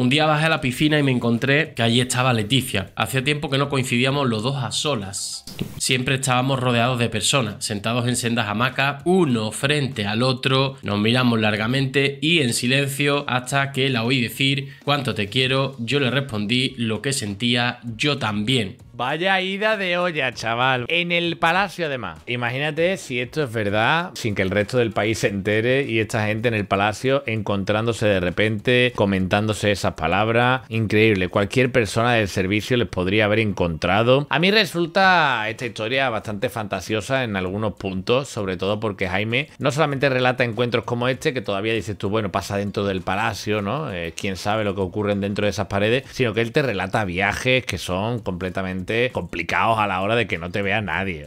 Un día bajé a la piscina y me encontré que allí estaba Leticia. Hacía tiempo que no coincidíamos los dos a solas. Siempre estábamos rodeados de personas, sentados en sendas hamacas, uno frente al otro, nos miramos largamente y en silencio hasta que la oí decir cuánto te quiero, yo le respondí lo que sentía yo también. Vaya ida de olla, chaval. En el palacio, además. Imagínate si esto es verdad, sin que el resto del país se entere y esta gente en el palacio encontrándose de repente, comentándose esas palabras. Increíble. Cualquier persona del servicio les podría haber encontrado. A mí resulta esta historia bastante fantasiosa en algunos puntos, sobre todo porque Jaime no solamente relata encuentros como este, que todavía dices tú, bueno, pasa dentro del palacio, ¿no? Eh, quién sabe lo que ocurren dentro de esas paredes, sino que él te relata viajes que son completamente complicados a la hora de que no te vea nadie.